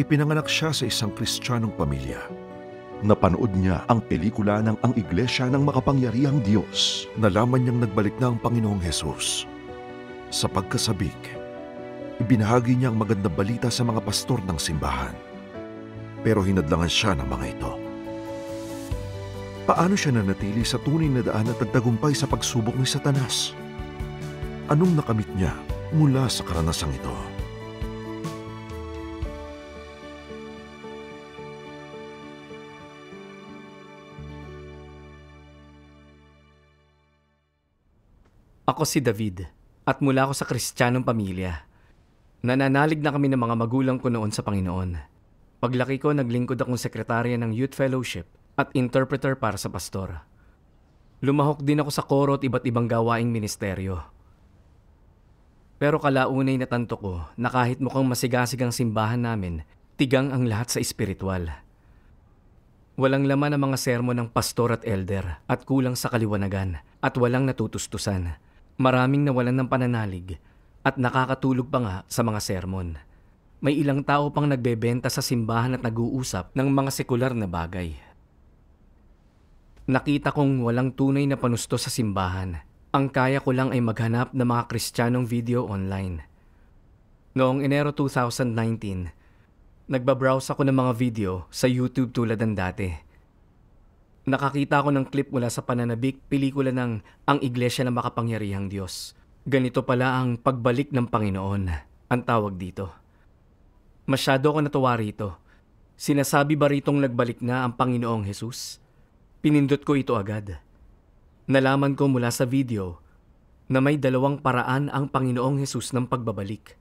Ipinanganak siya sa isang kristyanong pamilya. Napanood niya ang pelikula ng Ang Iglesia ng Makapangyarihang Diyos. Nalaman niyang nagbalik na ang Panginoong Hesus. Sa pagkasabik, ibinahagi niya ang magandang balita sa mga pastor ng simbahan. Pero hinadlangan siya ng mga ito. Paano siya nanatili sa tunay na daan at nagtagumpay sa pagsubok ni Satanas? Anong nakamit niya mula sa karanasang ito? Ako si David at mula ako sa kristyanong pamilya. Nananalig na kami ng mga magulang ko noon sa Panginoon. Paglaki ko, naglingkod akong sekretarya ng Youth Fellowship at interpreter para sa pastor. Lumahok din ako sa koro at iba't ibang gawaing ministeryo. Pero kalaunay na tanto ko na kahit mukhang masigasig ang simbahan namin, tigang ang lahat sa espiritual. Walang laman ang mga sermon ng pastor at elder at kulang sa kaliwanagan at walang natutustusan. Maraming nawalan ng pananalig at nakakatulog pa nga sa mga sermon. May ilang tao pang nagbebenta sa simbahan at nag-uusap ng mga sekular na bagay. Nakita kong walang tunay na panusto sa simbahan. Ang kaya ko lang ay maghanap ng mga kristyanong video online. Noong Enero 2019, nagbabrowse ako ng mga video sa YouTube tulad ng dati Nakakita ako ng clip mula sa pananabik pelikula ng Ang Iglesia ng Makapangyarihang Diyos. Ganito pala ang pagbalik ng Panginoon, ang tawag dito. Masyado ako natuwa rito. Sinasabi ba ritong nagbalik na ang Panginoong Jesus? Pinindot ko ito agad. Nalaman ko mula sa video na may dalawang paraan ang Panginoong Jesus ng pagbabalik.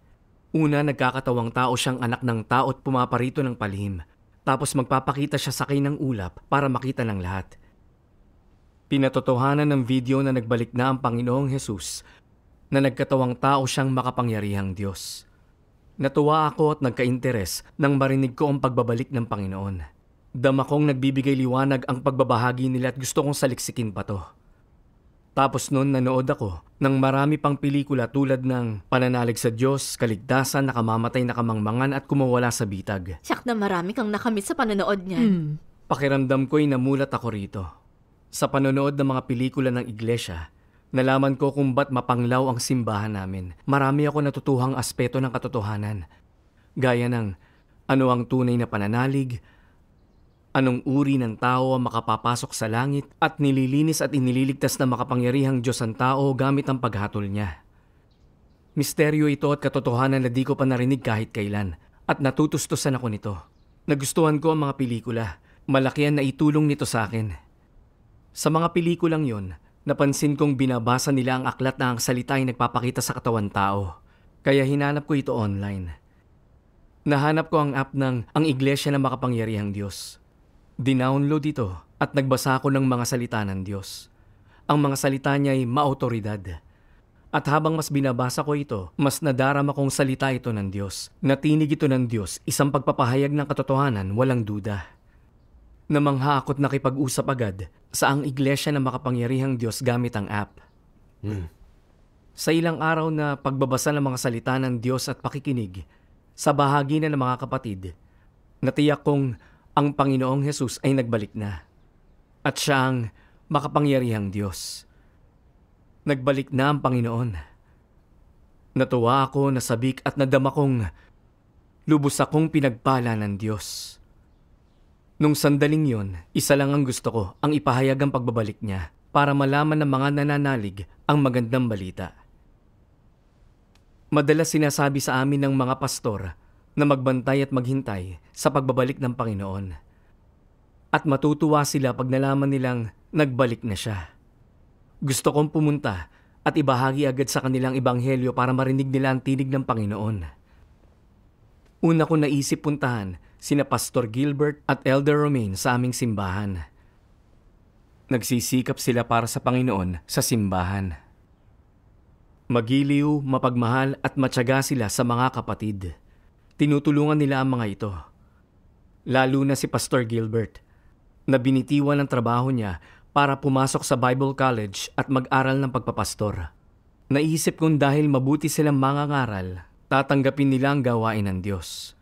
Una, nagkakatawang tao siyang anak ng tao at pumaparito ng palihim tapos magpapakita siya sa akin ng ulap para makita ng lahat. Pinatotohanan ng video na nagbalik na ang Panginoong Hesus na nagkatawang tao siyang makapangyarihang Diyos. Natuwa ako at nagka nagkainteres nang marinig ko ang pagbabalik ng Panginoon. Dama kong nagbibigay liwanag ang pagbabahagi nila at gusto kong saliksikin pa to. Tapos noon nanood ako ng marami pang pelikula tulad ng Pananalig sa Diyos, Kaligtasan, Nakamamatay, Nakamangmangan at Kumawala sa Bitag. Siyak na marami kang nakamit sa panonood niyan. Hmm. Pakiramdam ko'y namulat ako rito. Sa panonood ng mga pelikula ng iglesia, nalaman ko kung ba't mapanglaw ang simbahan namin. Marami ako natutuhang aspeto ng katotohanan. Gaya ng ano ang tunay na pananalig, Anong uri ng tao ang makapapasok sa langit at nililinis at inililigtas na makapangyarihang Diyos ang tao gamit ang paghatol niya? Misteryo ito at katotohanan na di ko pa narinig kahit kailan at natutustusan ako nito. Nagustuhan ko ang mga pelikula. Malaki ang naitulong nito sa akin. Sa mga pelikulang yon, napansin kong binabasa nila ang aklat na ang salita ay nagpapakita sa katawan tao. Kaya hinanap ko ito online. Nahanap ko ang app ng Ang Iglesia ng Makapangyarihang Diyos. Dinownload ito at nagbasa ako ng mga salita ng Diyos. Ang mga salita niya ay maautoridad. At habang mas binabasa ko ito, mas nadarama kong salita ito ng Diyos. Natinig ito ng Diyos, isang pagpapahayag ng katotohanan, walang duda. Namangha ako't nakipag-usap agad sa ang iglesia na makapangyarihang Diyos gamit ang app. Hmm. Sa ilang araw na pagbabasa ng mga salita ng Diyos at pakikinig, sa bahagi na ng mga kapatid, natiyak kong ang Panginoong Hesus ay nagbalik na. At siya ang makapangyarihang Diyos. Nagbalik na ang Panginoon. Natuwa ako, nasabik at nadama kong lubos akong pinagpala ng Diyos. Nung sandaling yon, isa lang ang gusto ko, ang ipahayag ang pagbabalik niya para malaman ng mga nananalig ang magandang balita. Madalas sinasabi sa amin ng mga pastor na magbantay at maghintay sa pagbabalik ng Panginoon. At matutuwa sila pag nalaman nilang nagbalik na siya. Gusto kong pumunta at ibahagi agad sa kanilang ibanghelyo para marinig nila ang tinig ng Panginoon. Una ko naisip puntahan sina Pastor Gilbert at Elder Romaine sa aming simbahan. Nagsisikap sila para sa Panginoon sa simbahan. Magiliw, mapagmahal at matyaga sila sa mga kapatid. Tinutulungan nila ang mga ito. Lalo na si Pastor Gilbert na binitiwan ang trabaho niya para pumasok sa Bible College at mag-aral ng pagpapastor. Naisip kong dahil mabuti silang mga ngaral, tatanggapin nila ang gawain ng Diyos.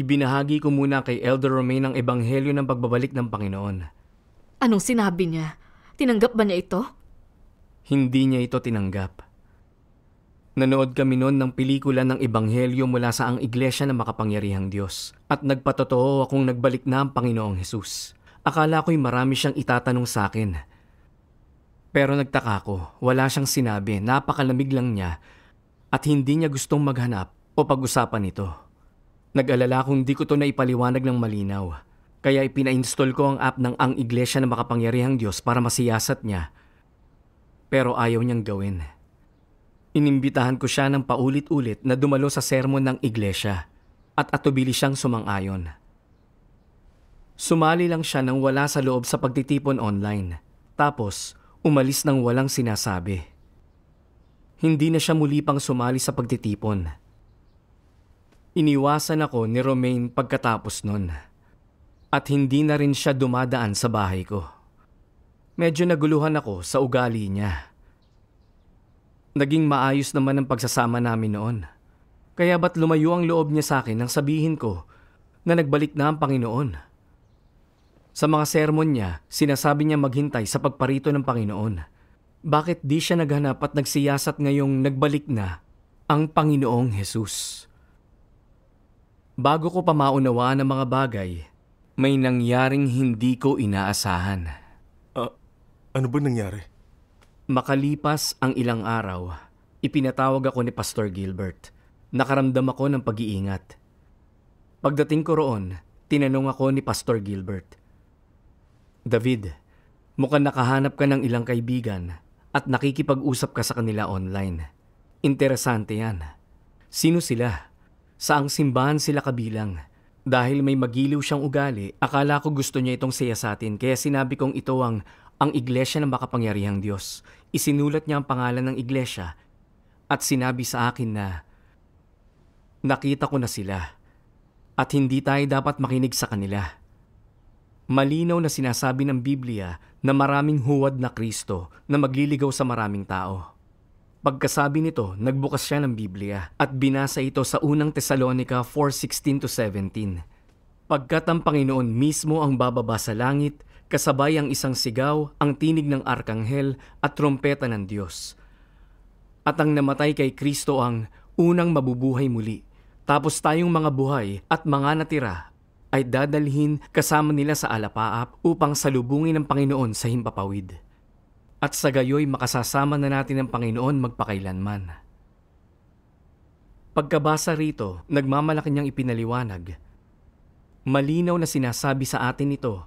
Ibinahagi ko muna kay Elder Romaine ang ebanghelyo ng pagbabalik ng Panginoon. Anong sinabi niya? Tinanggap ba niya ito? Hindi niya ito tinanggap. Nanood kami noon ng pelikula ng Ebanghelyo mula sa ang Iglesia ng Makapangyarihang Diyos at nagpatotoo akong nagbalik na ang Panginoong Hesus. Akala ko'y marami siyang itatanong sa akin. Pero nagtaka ko, wala siyang sinabi, napakalamig lang niya at hindi niya gustong maghanap o pag-usapan ito. Nag-alala kung di ko to naipaliwanag ng malinaw. Kaya ipina-install ko ang app ng Ang Iglesia ng Makapangyarihang Diyos para masiyasat niya. Pero ayaw niyang gawin. Inimbitahan ko siya ng paulit-ulit na dumalo sa sermon ng iglesia at atubili siyang sumang-ayon. Sumali lang siya nang wala sa loob sa pagtitipon online, tapos umalis nang walang sinasabi. Hindi na siya muli pang sumali sa pagtitipon. Iniwasan ako ni Romaine pagkatapos nun. At hindi na rin siya dumadaan sa bahay ko. Medyo naguluhan ako sa ugali niya. Naging maayos naman ang pagsasama namin noon. Kaya ba't lumayo ang loob niya sa akin nang sabihin ko na nagbalik na ang Panginoon? Sa mga sermon niya, sinasabi niya maghintay sa pagparito ng Panginoon. Bakit di siya naghanap at nagsiyasat ngayong nagbalik na ang Panginoong Hesus? Bago ko pa maunawaan ang mga bagay, may nangyaring hindi ko inaasahan. Uh, ano ba nangyari? Makalipas ang ilang araw, ipinatawag ako ni Pastor Gilbert. Nakaramdam ako ng pag-iingat. Pagdating ko roon, tinanong ako ni Pastor Gilbert. David, mukhang nakahanap ka ng ilang kaibigan at nakikipag-usap ka sa kanila online. Interesante yan. Sino sila? Saang simbahan sila kabilang? Dahil may magiliw siyang ugali, akala ko gusto niya itong saya sa atin kaya sinabi kong ito ang ang iglesia ng makapangyarihang Diyos, isinulat niya ang pangalan ng iglesia at sinabi sa akin na nakita ko na sila at hindi tayo dapat makinig sa kanila. Malinaw na sinasabi ng Biblia na maraming huwad na Kristo na magliligaw sa maraming tao. Pagkasabi nito, nagbukas siya ng Biblia at binasa ito sa unang Tesalonica 4.16-17. Pagkat ang Panginoon mismo ang bababa sa langit kasabay ang isang sigaw, ang tinig ng arkanghel at trompeta ng Diyos. At ang namatay kay Kristo ang unang mabubuhay muli. Tapos tayong mga buhay at mga natira ay dadalhin kasama nila sa alapaap upang salubungin ng Panginoon sa himpapawid. At sa gayoy makasasama na natin ang Panginoon magpakailanman. Pagkabasa rito, nagmamalaki niyang ipinaliwanag. Malinaw na sinasabi sa atin ito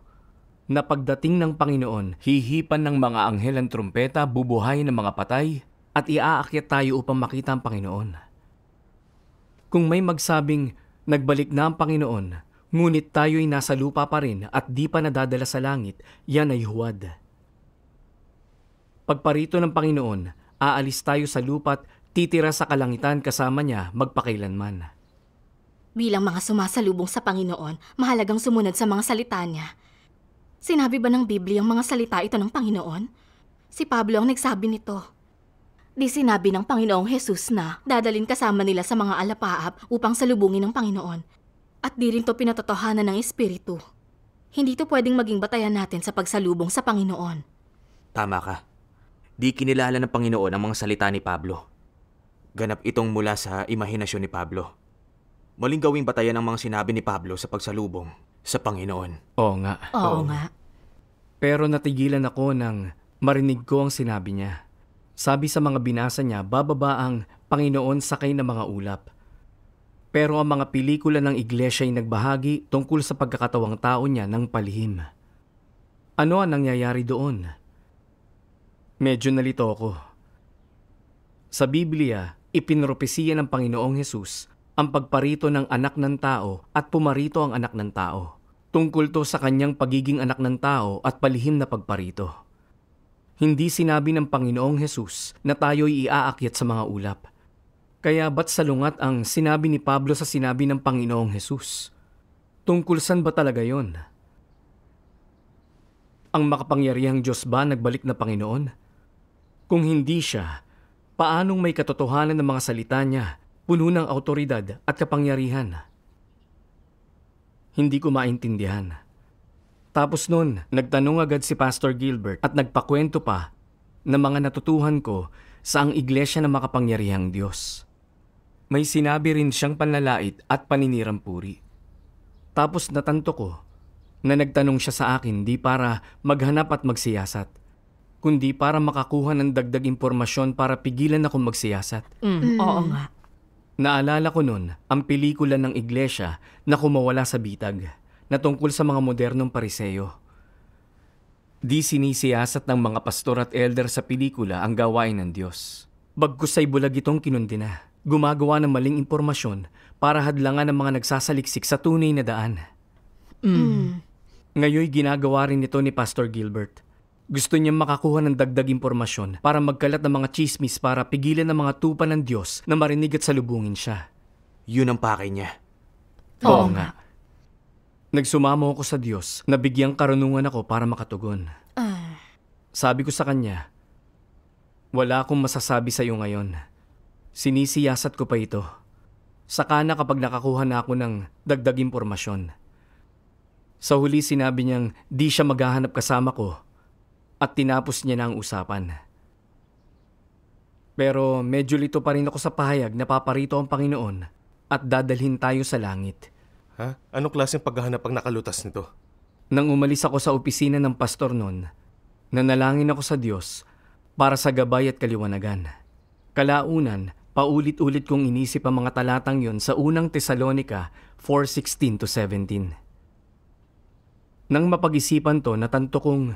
na pagdating ng Panginoon, hihipan ng mga anghel ang trumpeta, bubuhay ng mga patay, at iaakyat tayo upang makita ang Panginoon. Kung may magsabing, nagbalik na ang Panginoon, ngunit tayo'y nasa lupa pa rin at di pa nadadala sa langit, yan ay huwad. Pagparito ng Panginoon, aalis tayo sa lupa't titira sa kalangitan kasama niya magpakailanman. Bilang mga sumasalubong sa Panginoon, mahalagang sumunod sa mga salita niya Sinabi ba ng Biblia ang mga salita ito ng Panginoon? Si Pablo ang nagsabi nito. Di sinabi ng Panginoong Jesus na dadalin kasama nila sa mga alapaap upang salubungin ng Panginoon. At di rin to pinatotohanan ng Espiritu. Hindi to pwedeng maging batayan natin sa pagsalubong sa Panginoon. Tama ka. Di kinilala ng Panginoon ang mga salita ni Pablo. Ganap itong mula sa imahinasyon ni Pablo. Maling gawing batayan ang mga sinabi ni Pablo sa pagsalubong sa Panginoon. Oo nga. Oo, nga. Pero natigilan ako nang marinig ko ang sinabi niya. Sabi sa mga binasa niya, bababa ang Panginoon sakay ng mga ulap. Pero ang mga pelikula ng iglesia ay nagbahagi tungkol sa pagkakatawang tao niya ng palihim. Ano ang nangyayari doon? Medyo nalito ako. Sa Biblia, ipinropesiya ng Panginoong Hesus ang pagparito ng anak ng tao at pumarito ang anak ng tao. Tungkol to sa kanyang pagiging anak ng tao at palihim na pagparito. Hindi sinabi ng Panginoong Hesus na tayo'y iaakyat sa mga ulap. Kaya ba't salungat ang sinabi ni Pablo sa sinabi ng Panginoong Hesus? Tungkol saan ba talaga yon? Ang makapangyarihang Diyos ba nagbalik na Panginoon? Kung hindi siya, paanong may katotohanan ng mga salita niya puno ng autoridad at kapangyarihan. Hindi ko maintindihan. Tapos noon, nagtanong agad si Pastor Gilbert at nagpakwento pa ng na mga natutuhan ko sa ang iglesia ng makapangyarihang Diyos. May sinabi rin siyang panlalait at paninirampuri. Tapos natanto ko na nagtanong siya sa akin di para maghanap at magsiyasat, kundi para makakuha ng dagdag impormasyon para pigilan akong magsiyasat. Mm, mm. Oo nga. Naalala ko noon ang pelikula ng iglesia na kumawala sa bitag na tungkol sa mga modernong pariseyo. Di sinisiyasat ng mga pastor at elder sa pelikula ang gawain ng Diyos. Bagkus ay bulag itong kinundina, gumagawa ng maling impormasyon para hadlangan ng mga nagsasaliksik sa tunay na daan. Mm. Ngayoy ginagawa rin ito ni Pastor Gilbert gusto niya makakuha ng dagdag impormasyon para magkalat ng mga chismis para pigilan ng mga tupa ng Diyos na marinig at salubungin siya. Yun ang pake niya. Oo, Oo nga. Nagsumamo ako sa Diyos, na nabigyang karunungan ako para makatugon. Ah. Sabi ko sa kanya, wala akong masasabi sa iyo ngayon. Sinisiyasat ko pa ito. Saka na kapag nakakuha na ako ng dagdag impormasyon. Sa huli sinabi niyang di siya maghahanap kasama ko at tinapos niya na ang usapan. Pero medyo lito pa rin ako sa pahayag na paparito ang Panginoon at dadalhin tayo sa langit. Ha? Anong klaseng paghahanap ang nakalutas nito? Nang umalis ako sa opisina ng pastor noon, nanalangin ako sa Diyos para sa gabay at kaliwanagan. Kalaunan, paulit-ulit kong inisip ang mga talatang yon sa unang Tesalonica 4.16 17. Nang mapag-isipan to, natanto kong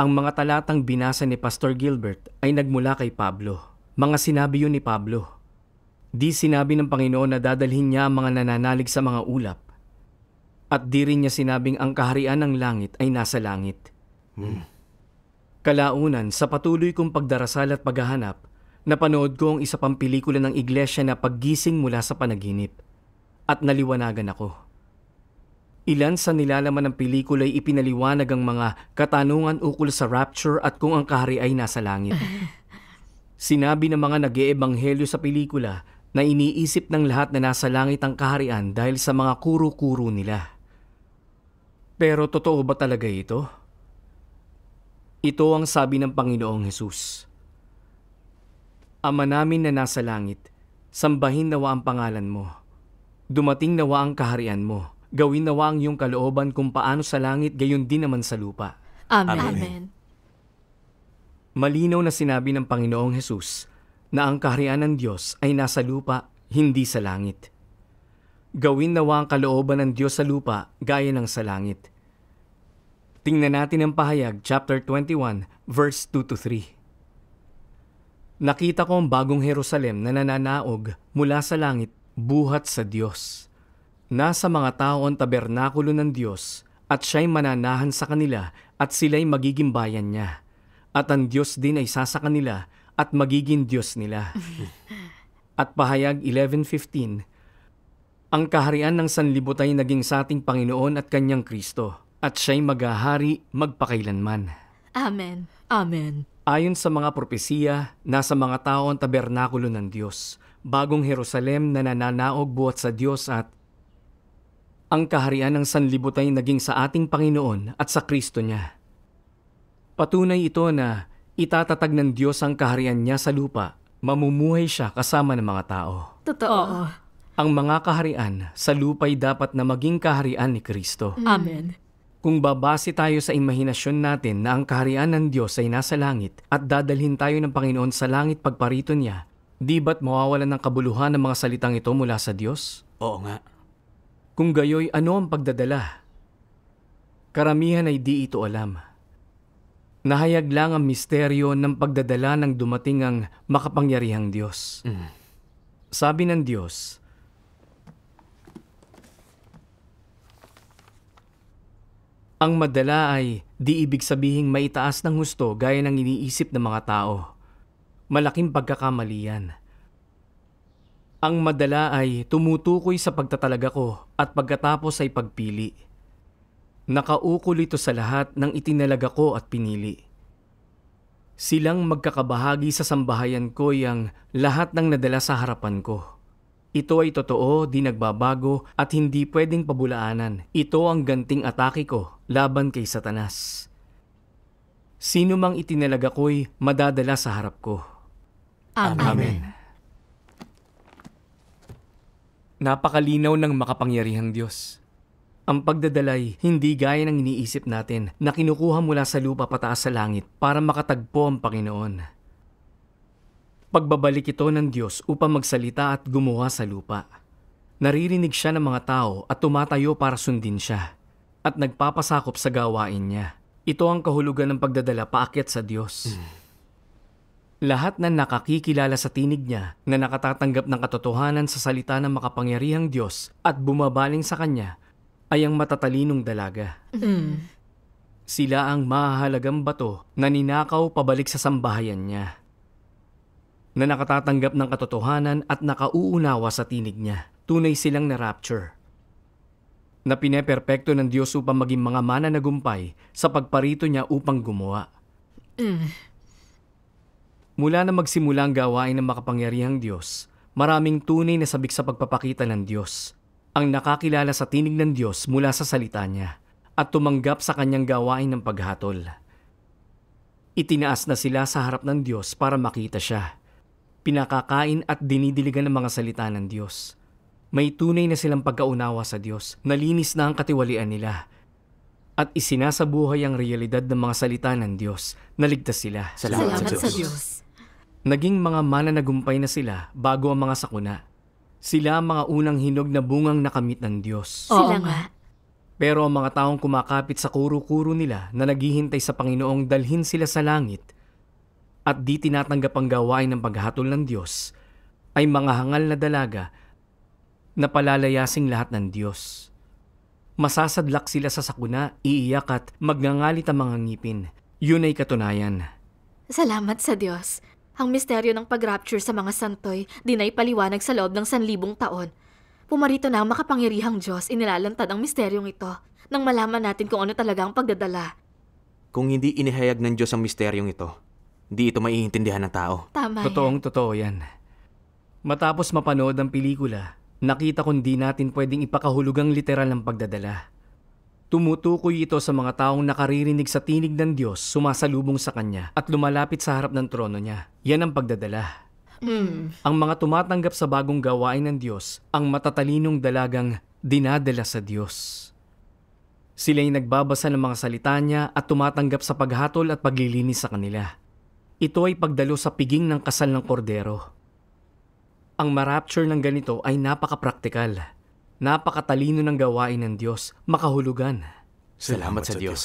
ang mga talatang binasa ni Pastor Gilbert ay nagmula kay Pablo. Mga sinabi yun ni Pablo. Di sinabi ng Panginoon na dadalhin niya ang mga nananalig sa mga ulap. At di rin niya sinabing ang kaharian ng langit ay nasa langit. Hmm. Kalaunan, sa patuloy kong pagdarasal at paghahanap, napanood ko ang isa pang pelikula ng iglesia na paggising mula sa panaginip. At naliwanagan ako. Ilan sa nilalaman ng pelikula ay ipinaliwanag ang mga katanungan ukol sa rapture at kung ang kahari ay nasa langit. Sinabi ng mga nag eebanghelyo sa pelikula na iniisip ng lahat na nasa langit ang kaharian dahil sa mga kuro-kuro nila. Pero totoo ba talaga ito? Ito ang sabi ng Panginoong Hesus. Ama namin na nasa langit, sambahin nawa ang pangalan mo. Dumating nawa ang kaharian mo gawin nawa ang iyong kalooban kung paano sa langit, gayon din naman sa lupa. Amen. Amen. Malinaw na sinabi ng Panginoong Hesus na ang kaharian ng Diyos ay nasa lupa, hindi sa langit. Gawin nawa ang kalooban ng Diyos sa lupa gaya ng sa langit. Tingnan natin ang pahayag chapter 21 verse 2 to 3. Nakita ko ang bagong Jerusalem na nananaog mula sa langit buhat sa Diyos nasa mga tao ang tabernakulo ng Diyos at siya'y mananahan sa kanila at sila'y magiging bayan niya. At ang Diyos din ay isa sa kanila at magiging Diyos nila. at pahayag 11.15, Ang kaharian ng sanlibot ay naging sa ating Panginoon at Kanyang Kristo, at siya'y magahari magpakailanman. Amen. Amen. Ayon sa mga propesiya, nasa mga tao ang tabernakulo ng Diyos, bagong Jerusalem na nananaog buhat sa Diyos at ang kaharian ng sanlibutan naging sa ating Panginoon at sa Kristo niya. Patunay ito na itatatag ng Diyos ang kaharian niya sa lupa, mamumuhay siya kasama ng mga tao. Totoo. Oo. Ang mga kaharian sa lupa'y dapat na maging kaharian ni Kristo. Mm. Amen. Kung babase tayo sa imahinasyon natin na ang kaharian ng Diyos ay nasa langit at dadalhin tayo ng Panginoon sa langit pagparito niya, di ba't mawawalan ng kabuluhan ng mga salitang ito mula sa Diyos? Oo nga. Kung gayoy, ano ang pagdadala? Karamihan ay di ito alam. Nahayag lang ang misteryo ng pagdadala ng dumating ang makapangyarihang Diyos. Mm. Sabi ng Diyos, Ang madala ay di ibig sabihing maitaas ng husto gaya ng iniisip ng mga tao. Malaking pagkakamali yan. Ang madala ay tumutukoy sa pagtatalaga ko at pagkatapos ay pagpili. Nakaukol ito sa lahat ng itinalaga ko at pinili. Silang magkakabahagi sa sambahayan ko yung lahat ng nadala sa harapan ko. Ito ay totoo, di nagbabago at hindi pwedeng pabulaanan. Ito ang ganting atake ko laban kay Satanas. Sino mang itinalaga ko'y madadala sa harap ko. Amen. Amen. Napakalinaw ng makapangyarihang Diyos. Ang pagdadalay, hindi gaya ng iniisip natin na kinukuha mula sa lupa pataas sa langit para makatagpo ang Panginoon. Pagbabalik ito ng Diyos upang magsalita at gumawa sa lupa. Naririnig siya ng mga tao at tumatayo para sundin siya at nagpapasakop sa gawain niya. Ito ang kahulugan ng pagdadala paakyat sa Diyos. Mm. Lahat na nakakikilala sa tinig niya, na nakatatanggap ng katotohanan sa salita ng makapangyarihang Diyos at bumabaling sa kanya, ay ang matatalinong dalaga. Mm. Sila ang mahalagang bato na ninakaw pabalik sa sambahayan niya. Na nakatatanggap ng katotohanan at nakauunawa sa tinig niya. Tunay silang na-rapture na pineperpekto ng Diyos upang maging mga mana na gumpay sa pagparito niya upang gumawa. Mm. Mula na magsimula ang gawain ng makapangyarihang Diyos, maraming tunay na sabik sa pagpapakita ng Diyos. Ang nakakilala sa tinig ng Diyos mula sa salita niya at tumanggap sa kanyang gawain ng paghatol. Itinaas na sila sa harap ng Diyos para makita siya. Pinakakain at dinidiligan ng mga salita ng Diyos. May tunay na silang pagkaunawa sa Diyos, nalinis na ang katiwalian nila, at isinasabuhay ang realidad ng mga salita ng Diyos. Naligtas sila. Salamat, Salamat sa Diyos. Sa Diyos. Naging mga mananagumpay na sila bago ang mga sakuna. Sila ang mga unang hinog na bungang nakamit ng Diyos. Oo sila nga. Pero ang mga taong kumakapit sa kuro-kuro nila na naghihintay sa Panginoong dalhin sila sa langit at di tinatanggap ang gawain ng paghatol ng Diyos ay mga hangal na dalaga na palalayasing lahat ng Diyos. Masasadlak sila sa sakuna, iiyak at magngangalit ang mga ngipin. Yun ay katunayan. Salamat sa Diyos ang misteryo ng pag-rapture sa mga santoy, dinay paliwanag sa loob ng sanlibong taon. Pumarito na ang makapangyarihang Diyos, inilalantad ang misteryong ito nang malaman natin kung ano talaga ang pagdadala. Kung hindi inihayag ng Diyos ang misteryong ito, hindi ito maiintindihan ng tao. Tama Totoong yan. totoo yan. Matapos mapanood ang pelikula, nakita kung di natin pwedeng ipakahulugang literal ang pagdadala. Tumutukoy ito sa mga taong nakaririnig sa tinig ng Diyos, sumasalubong sa Kanya at lumalapit sa harap ng trono niya. Yan ang pagdadala. Mm. Ang mga tumatanggap sa bagong gawain ng Diyos, ang matatalinong dalagang dinadala sa Diyos. Sila'y nagbabasa ng mga salita niya at tumatanggap sa paghatol at paglilinis sa kanila. Ito ay pagdalo sa piging ng kasal ng kordero. Ang marapture ng ganito ay napaka napakapraktikal Napakatalino ng gawain ng Diyos, makahulugan. Salamat, Salamat sa Diyos.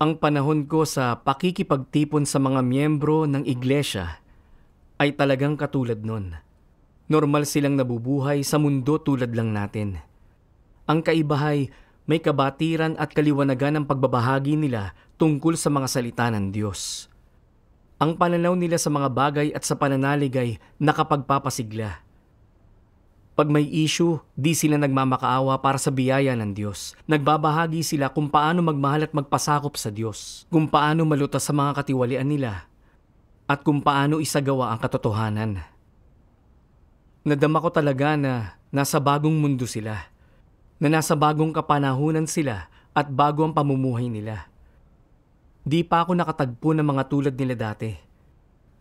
Ang panahon ko sa pakikipagtipon sa mga miyembro ng iglesia ay talagang katulad nun. Normal silang nabubuhay sa mundo tulad lang natin. Ang kaibahay, may kabatiran at kaliwanagan ang pagbabahagi nila tungkol sa mga salita ng Diyos. Ang pananaw nila sa mga bagay at sa pananalig ay nakapagpapasigla. Pag may issue, di sila nagmamakaawa para sa biyaya ng Diyos. Nagbabahagi sila kung paano magmahal at magpasakop sa Diyos, kung paano malutas sa mga katiwalian nila, at kung paano isagawa ang katotohanan. Nadama ko talaga na nasa bagong mundo sila, na nasa bagong kapanahunan sila at bago ang pamumuhay nila. Di pa ako nakatagpo ng mga tulad nila dati.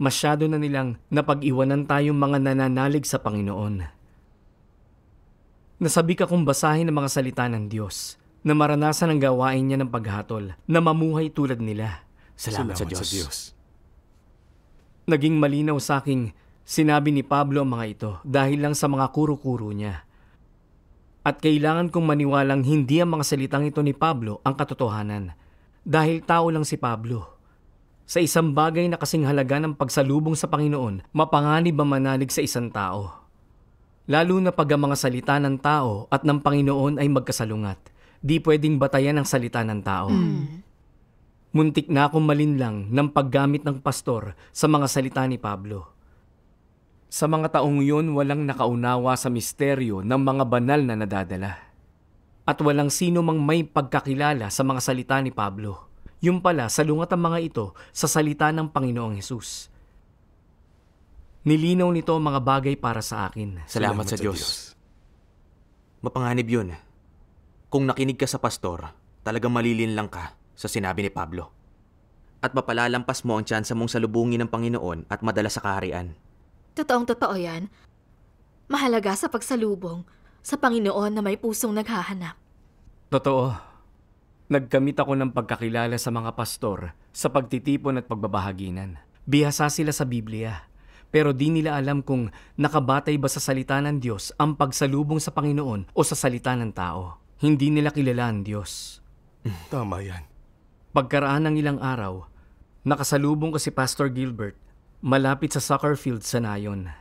Masyado na nilang napag-iwanan tayong mga nananalig sa Panginoon ka kung basahin ang mga salita ng Diyos na maranasan ang gawain niya ng paghatol na mamuhay tulad nila. Salamat, Salamat sa, Diyos. sa Diyos. Naging malinaw sa akin, sinabi ni Pablo ang mga ito dahil lang sa mga kuro-kuro niya. At kailangan kong maniwalang hindi ang mga salitang ito ni Pablo ang katotohanan dahil tao lang si Pablo. Sa isang bagay na kasing halaga ng pagsalubong sa Panginoon, mapanganib ang manalig sa isang tao. Lalo na pag ang mga salita ng tao at ng Panginoon ay magkasalungat. Di pwedeng batayan ang salita ng tao. Mm. Muntik na akong malinlang ng paggamit ng pastor sa mga salita ni Pablo. Sa mga taong yun, walang nakaunawa sa misteryo ng mga banal na nadadala. At walang sino mang may pagkakilala sa mga salita ni Pablo. Yung pala, salungat ang mga ito sa salita ng Panginoong Hesus. Nilinaw nito ang mga bagay para sa akin. Salamat, Salamat sa, sa Diyos. Diyos. Mapanganib yun. Kung nakinig ka sa pastor, talagang malilin lang ka sa sinabi ni Pablo. At mapalalampas mo ang tsansa mong salubungin ng Panginoon at madala sa kaharian. Totoong totoo yan. Mahalaga sa pagsalubong sa Panginoon na may pusong naghahanap. Totoo. Nagkamit ako ng pagkakilala sa mga pastor sa pagtitipon at pagbabahaginan. Bihasa sila sa Biblia pero di nila alam kung nakabatay ba sa salita ng Diyos ang pagsalubong sa Panginoon o sa salita ng tao. Hindi nila kilala ang Diyos. Tama yan. Pagkaraan ng ilang araw, nakasalubong ko si Pastor Gilbert malapit sa soccer field sa Nayon.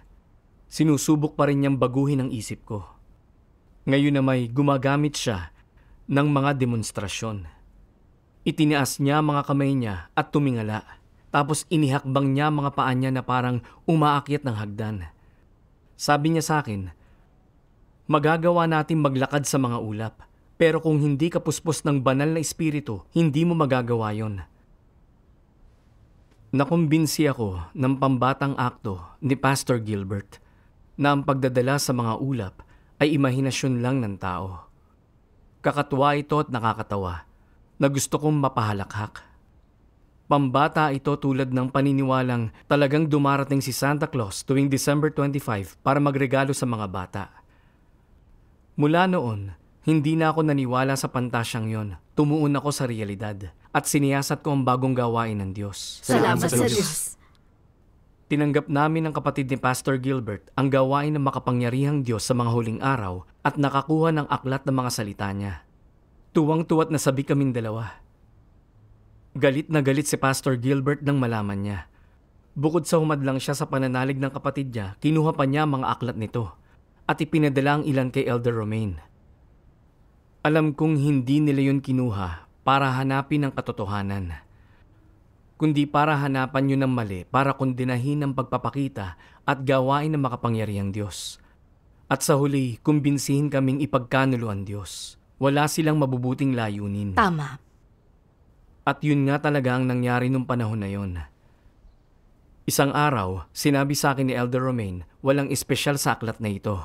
Sinusubok pa rin niyang baguhin ang isip ko. Ngayon na may gumagamit siya ng mga demonstrasyon. Itinaas niya mga kamay niya at tumingala. Tapos inihakbang niya mga paa niya na parang umaakyat ng hagdan. Sabi niya sa akin, magagawa natin maglakad sa mga ulap. Pero kung hindi ka puspos ng banal na espiritu, hindi mo magagawa yon. Nakumbinsi ako ng pambatang akto ni Pastor Gilbert na ang pagdadala sa mga ulap ay imahinasyon lang ng tao. Kakatwa ito at nakakatawa na gusto kong mapahalakhak. Pambata ito tulad ng paniniwalang talagang dumarating si Santa Claus tuwing December 25 para magregalo sa mga bata. Mula noon, hindi na ako naniwala sa pantasyang yon. Tumuon ako sa realidad at siniyasat ko ang bagong gawain ng Diyos. Salamat, Salamat sa Diyos. Tinanggap namin ng kapatid ni Pastor Gilbert ang gawain ng makapangyarihang Diyos sa mga huling araw at nakakuha ng aklat ng mga salita niya. Tuwang-tuwat na sabi kaming dalawa. Galit na galit si Pastor Gilbert nang malaman niya. Bukod sa humadlang siya sa pananalig ng kapatid niya, kinuha pa niya mga aklat nito at ipinadala ang ilan kay Elder Romaine. Alam kong hindi nila yun kinuha para hanapin ang katotohanan, kundi para hanapan yun ng mali para kundinahin ang pagpapakita at gawain ng makapangyarihang Diyos. At sa huli, kumbinsihin kaming ipagkanulo ang Diyos. Wala silang mabubuting layunin. Tama. At yun nga talaga ang nangyari nung panahon na yun. Isang araw, sinabi sa akin ni Elder Romain, walang espesyal sa aklat na ito.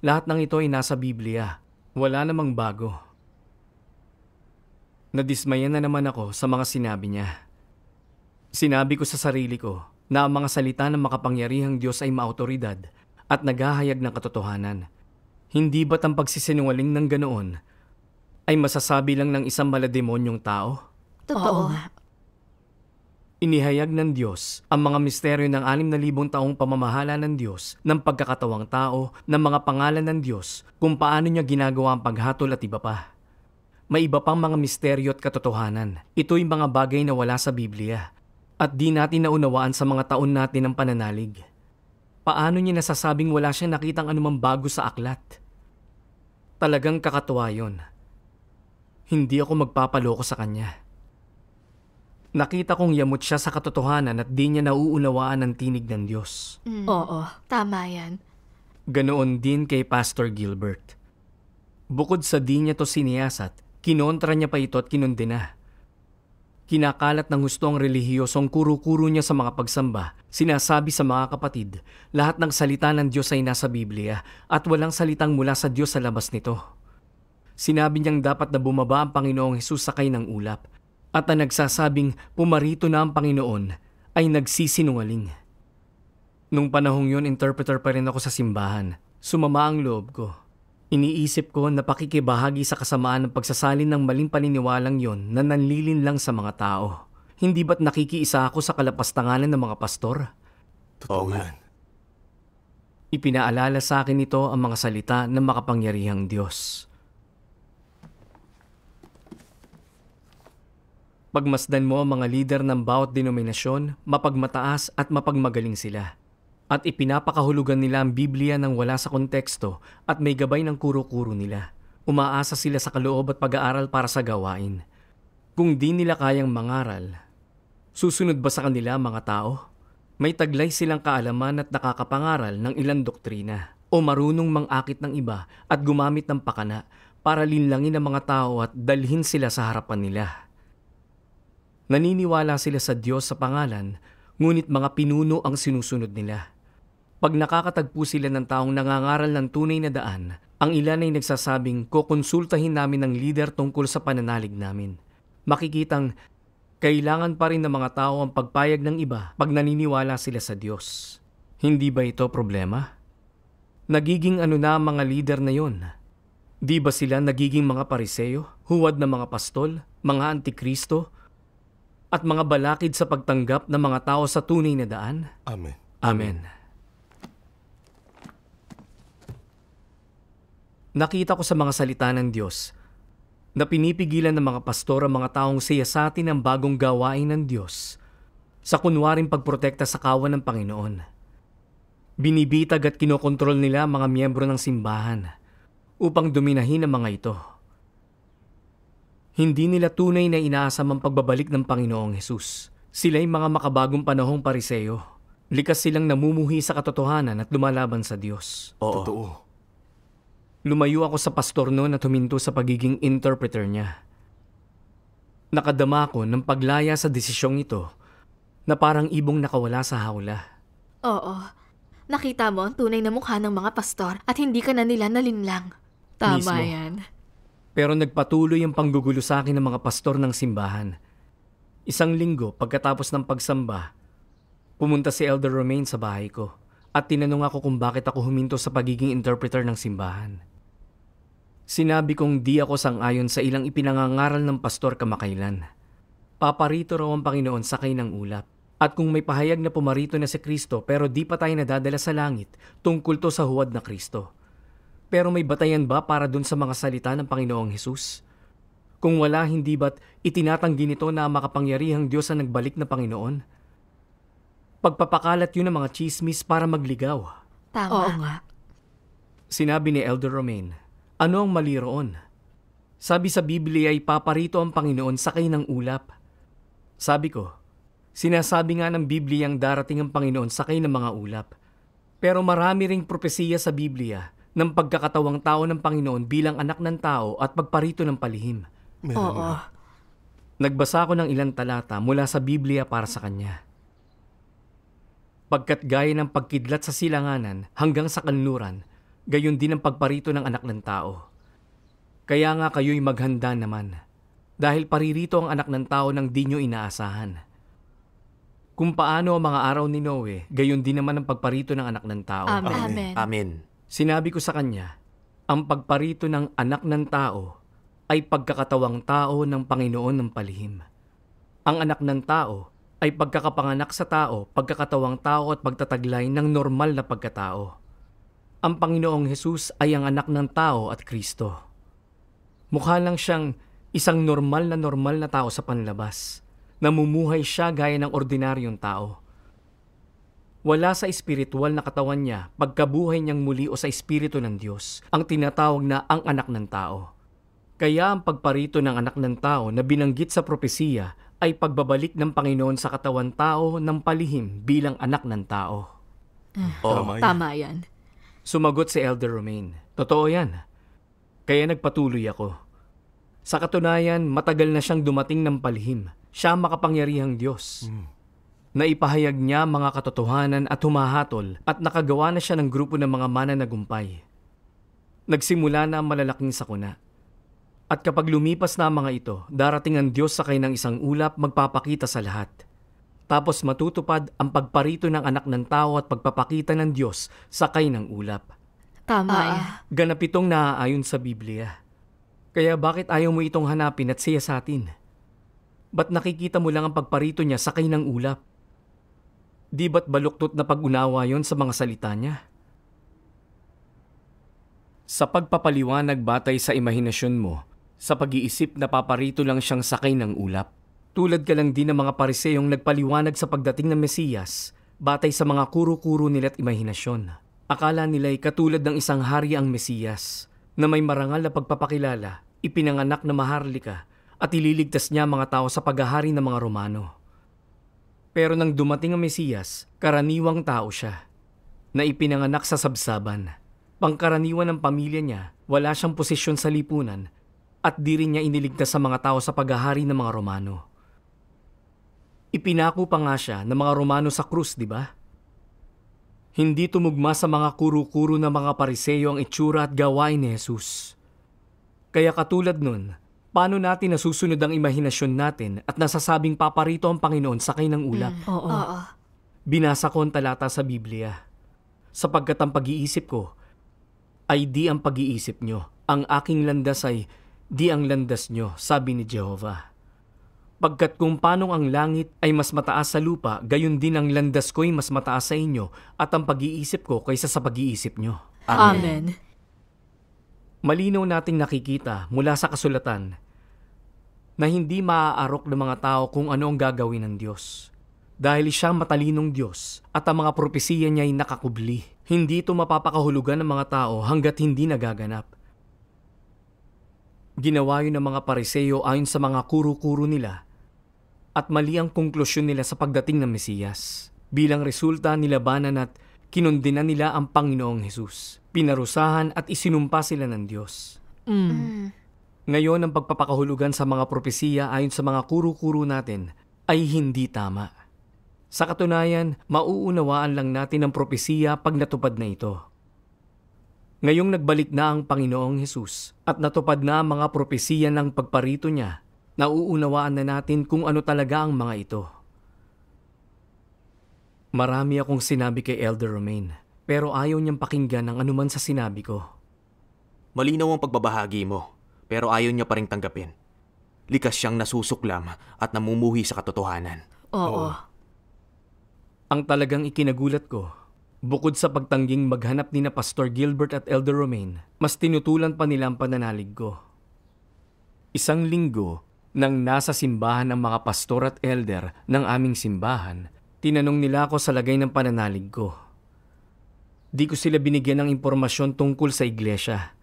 Lahat ng ito ay nasa Biblia. Wala namang bago. Nadismayan na naman ako sa mga sinabi niya. Sinabi ko sa sarili ko na ang mga salita ng makapangyarihang Diyos ay maautoridad at naghahayag ng katotohanan. Hindi ba't ang pagsisinungaling ng ganoon ay masasabi lang ng isang malademonyong tao? Totoo. Oo Inihayag ng Diyos ang mga misteryo ng anim na libong taong pamamahala ng Diyos, ng pagkakatawang tao, ng mga pangalan ng Diyos, kung paano niya ginagawa ang paghatol at iba pa. May iba pang mga misteryo at katotohanan. Ito'y mga bagay na wala sa Biblia at di natin naunawaan sa mga taon natin ng pananalig. Paano niya nasasabing wala siyang nakitang anumang bago sa aklat? Talagang kakatuwa yon. Hindi ako magpapaloko sa kanya. Nakita kong yamot siya sa katotohanan at di niya nauunawaan ang tinig ng Diyos. Mm. Oo, tama yan. Ganoon din kay Pastor Gilbert. Bukod sa di niya to siniyasat, kinontra niya pa ito at kinundina. Kinakalat ng gusto ang relihiyosong kuro-kuro niya sa mga pagsamba. Sinasabi sa mga kapatid, lahat ng salita ng Diyos ay nasa Biblia at walang salitang mula sa Diyos sa labas nito. Sinabi niyang dapat na bumaba ang Panginoong Hesus sakay ng ulap at na nagsasabing pumarito na ang Panginoon ay nagsisinungaling. Nung panahong yon interpreter pa rin ako sa simbahan. Sumama ang loob ko. Iniisip ko na pakikibahagi sa kasamaan ng pagsasalin ng maling paniniwalang yon na nanlilin lang sa mga tao. Hindi ba't nakikiisa ako sa kalapastanganan ng mga pastor? Totoo nga. Ipinaalala sa akin ito ang mga salita ng makapangyarihang Diyos. Pagmasdan mo ang mga lider ng bawat denominasyon, mapagmataas at mapagmagaling sila. At ipinapakahulugan nila ang Biblia ng wala sa konteksto at may gabay ng kuro-kuro nila. Umaasa sila sa kaloob at pag-aaral para sa gawain. Kung di nila kayang mangaral, susunod ba sa kanila mga tao? May taglay silang kaalaman at nakakapangaral ng ilang doktrina o marunong mangakit ng iba at gumamit ng pakana para linlangin ang mga tao at dalhin sila sa harapan nila. Naniniwala sila sa Diyos sa pangalan, ngunit mga pinuno ang sinusunod nila. Pag nakakatagpo sila ng taong nangangaral ng tunay na daan, ang ilan ay nagsasabing kukonsultahin namin ng leader tungkol sa pananalig namin. Makikitang kailangan pa rin ng mga tao ang pagpayag ng iba pag naniniwala sila sa Diyos. Hindi ba ito problema? Nagiging ano na mga leader na yon? Di ba sila nagiging mga pariseyo, huwad na mga pastol, mga antikristo, at mga balakid sa pagtanggap ng mga tao sa tunay na daan. Amen. Amen. Nakita ko sa mga salita ng Diyos na pinipigilan ng mga pastor ang mga taong sa atin ang bagong gawain ng Diyos sa kunwaring pagprotekta sa kawan ng Panginoon. Binibitag at kinokontrol nila mga miyembro ng simbahan upang duminahin ang mga ito. Hindi nila tunay na inaasam ang pagbabalik ng Panginoong Hesus. Sila'y mga makabagong panahong pariseo. Likas silang namumuhi sa katotohanan at lumalaban sa Diyos. Oo. Totoo. Lumayo ako sa pastor noon at huminto sa pagiging interpreter niya. Nakadama ako ng paglaya sa desisyong ito na parang ibong nakawala sa hawla. Oo. Nakita mo ang tunay na mukha ng mga pastor at hindi ka na nila nalinlang. Tama Mismo. yan. Pero nagpatuloy ang panggugulo sa akin ng mga pastor ng simbahan. Isang linggo pagkatapos ng pagsamba, pumunta si Elder Romain sa bahay ko at tinanong ako kung bakit ako huminto sa pagiging interpreter ng simbahan. Sinabi kong di ako sangayon sa ilang ipinangangaral ng pastor kamakailan. Paparito raw ang Panginoon sakay ng ulap. At kung may pahayag na pumarito na si Kristo pero di pa tayo nadadala sa langit, tungkol to sa huwad na Kristo. Pero may batayan ba para dun sa mga salita ng Panginoong Hesus? Kung wala, hindi ba't itinatanggi nito na makapangyarihang Diyos ang nagbalik na Panginoon? Pagpapakalat yun ng mga chismis para magligaw. Tama. Oo nga. Sinabi ni Elder Romaine, ano ang mali roon? Sabi sa Biblia ay paparito ang Panginoon sa sakay ng ulap. Sabi ko, sinasabi nga ng Biblia ang darating ang Panginoon sa sakay ng mga ulap. Pero marami ring propesiya sa Biblia ng pagkakatawang tao ng Panginoon bilang anak ng tao at pagparito ng palihim. Meron Oo. Nagbasa ako ng ilang talata mula sa Biblia para sa kanya. Pagkat gaya ng pagkidlat sa silanganan hanggang sa kanluran, gayon din ang pagparito ng anak ng tao. Kaya nga kayo'y maghanda naman, dahil paririto ang anak ng tao ng di nyo inaasahan. Kung paano ang mga araw ni Noe, gayon din naman ang pagparito ng anak ng tao. Amen. Amen. Amen. Sinabi ko sa kanya, ang pagparito ng anak ng tao ay pagkakatawang tao ng Panginoon ng palihim. Ang anak ng tao ay pagkakapanganak sa tao, pagkakatawang tao at pagtataglay ng normal na pagkatao. Ang Panginoong Hesus ay ang anak ng tao at Kristo. Mukha lang siyang isang normal na normal na tao sa panlabas. Namumuhay siya gaya ng ordinaryong tao. Wala sa espiritual na katawan niya pagkabuhay niyang muli o sa espiritu ng Diyos ang tinatawag na ang anak ng tao. Kaya ang pagparito ng anak ng tao na binanggit sa propesiya ay pagbabalik ng Panginoon sa katawan tao ng palihim bilang anak ng tao. Ah, oh, tama, yan. tama yan. Sumagot si Elder Romaine. Totoo yan. Kaya nagpatuloy ako. Sa katunayan, matagal na siyang dumating ng palihim. Siya makapangyarihang Diyos. Mm na ipahayag niya mga katotohanan at humahatol at nakagawa na siya ng grupo ng mga mananagumpay. Nagsimula na ang malalaking sakuna. At kapag lumipas na ang mga ito, darating ang Diyos sakay ng isang ulap magpapakita sa lahat. Tapos matutupad ang pagparito ng anak ng tao at pagpapakita ng Diyos sakay ng ulap. Tama. Ah. Ganap itong naaayon sa Biblia. Kaya bakit ayaw mo itong hanapin at siya sa atin? Ba't nakikita mo lang ang pagparito niya sakay ng ulap? Di ba't baluktot na pag-unawa yon sa mga salita niya? Sa pagpapaliwanag batay sa imahinasyon mo, sa pag-iisip na paparito lang siyang sakay ng ulap. Tulad ka lang din ng mga pariseyong nagpaliwanag sa pagdating ng Mesiyas batay sa mga kuro-kuro nila't imahinasyon. Akala nila'y katulad ng isang hari ang Mesiyas na may marangal na pagpapakilala, ipinanganak na maharlika at ililigtas niya mga tao sa paghahari ng mga Romano. Pero nang dumating ang Mesiyas, karaniwang tao siya, na ipinanganak sa sabsaban. Pangkaraniwan ng pamilya niya, wala siyang posisyon sa lipunan at di rin niya iniligtas sa mga tao sa paghahari ng mga Romano. Ipinako pa nga siya ng mga Romano sa krus, di ba? Hindi tumugma sa mga kuru-kuro na mga pariseyo ang itsura at gawain ni Jesus. Kaya katulad nun, Paano natin nasusunod ang imahinasyon natin at nasasabing paparito ang Panginoon sa ng ulap? Mm. Oo. Oo. Binasa ko ang talata sa Biblia. Sapagkat ang pag-iisip ko ay di ang pag-iisip nyo. Ang aking landas ay di ang landas nyo, sabi ni Jehovah. Pagkat kung panong ang langit ay mas mataas sa lupa, gayon din ang landas ko'y mas mataas sa inyo at ang pag-iisip ko kaysa sa pag-iisip nyo. Amen. Amen. Malinaw nating nakikita mula sa kasulatan na hindi maaarok ng mga tao kung ano ang gagawin ng Diyos. Dahil siya matalinong Diyos at ang mga propesiya niya ay nakakubli. Hindi ito mapapakahulugan ng mga tao hanggat hindi nagaganap. Ginawa yun ng mga pariseyo ayon sa mga kuro-kuro nila at mali ang konklusyon nila sa pagdating ng Mesiyas. Bilang resulta, nilabanan at kinundinan nila ang Panginoong Hesus. Pinarusahan at isinumpa sila ng Diyos. Mm. mm. Ngayon, ang pagpapakahulugan sa mga propesiya ayon sa mga kuro-kuro natin ay hindi tama. Sa katunayan, mauunawaan lang natin ang propesiya pag natupad na ito. Ngayong nagbalik na ang Panginoong Hesus at natupad na ang mga propesiya ng pagparito niya, nauunawaan na natin kung ano talaga ang mga ito. Marami akong sinabi kay Elder Romaine pero ayaw niyang pakinggan ang anuman sa sinabi ko. Malinaw ang pagbabahagi mo, pero ayaw niya pa rin tanggapin. Likas siyang nasusuklam at namumuhi sa katotohanan. Oo. Oo. Ang talagang ikinagulat ko, bukod sa pagtangging maghanap ni na Pastor Gilbert at Elder Romaine, mas tinutulan pa nila ang pananalig ko. Isang linggo, nang nasa simbahan ng mga pastor at elder ng aming simbahan, tinanong nila ako sa lagay ng pananalig ko. Di ko sila binigyan ng impormasyon tungkol sa iglesia.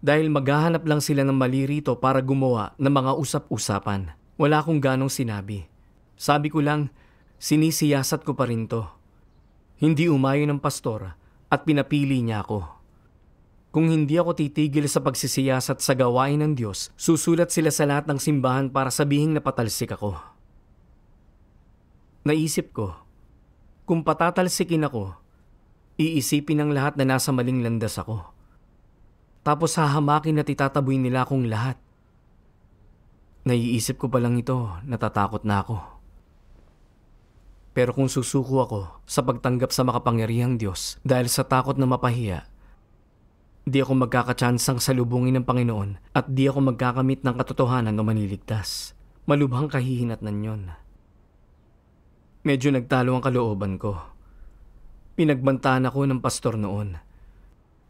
Dahil maghahanap lang sila ng mali rito para gumawa ng mga usap-usapan. Wala akong ganong sinabi. Sabi ko lang, sinisiyasat ko pa rin to. Hindi umayon ng pastor at pinapili niya ako. Kung hindi ako titigil sa pagsisiyasat sa gawain ng Diyos, susulat sila sa lahat ng simbahan para sabihing napatalsik ako. Naisip ko, kung patatalsikin ako, Iisipin ng lahat na nasa maling landas ako. Tapos hahamakin at itataboy nila akong lahat. Naiisip ko pa lang ito, natatakot na ako. Pero kung susuko ako sa pagtanggap sa makapangyarihang Diyos dahil sa takot na mapahiya, di ako magkakatsansang salubungin ng Panginoon at di ako magkakamit ng katotohanan o maniligtas. Malubhang kahihinatnan yon. Medyo nagtalo ang kalooban ko Pinagbantaan ako ng pastor noon.